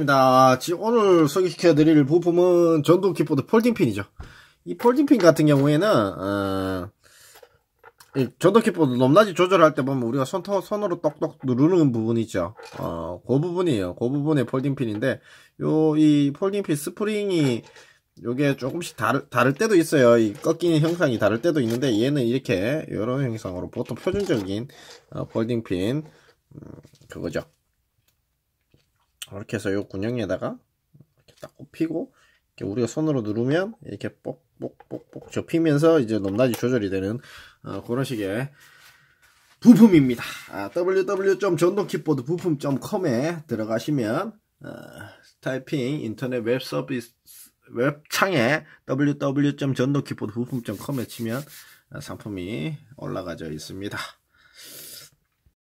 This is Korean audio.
입니 오늘 소개시켜 드릴 부품은 전동 킥보드 폴딩핀이죠. 이 폴딩핀 같은 경우에는 어, 전동 킥보드 높낮이 조절할 때 보면 우리가 손, 손으로 똑똑 누르는 부분이 있죠. 어, 그 부분이에요. 그 부분의 폴딩핀인데 요이 폴딩핀 스프링이 요게 조금씩 다르, 다를 때도 있어요. 이 꺾이는 형상이 다를 때도 있는데 얘는 이렇게 이런 형상으로 보통 표준적인 어, 폴딩핀 음, 그거죠. 이렇게 해서 요 군형에다가 이렇게 딱 꼽히고 이렇게 우리가 손으로 누르면 이렇게 뽁뽁뽁뽁 접히면서 이제 높낮이 조절이 되는 어, 그런 식의 부품입니다. 아, www.전동킥보드 부품.com에 들어가시면 어, 타이핑 인터넷 웹 서비스 웹창에 www.전동킥보드 부품.com에 치면 어, 상품이 올라가져 있습니다.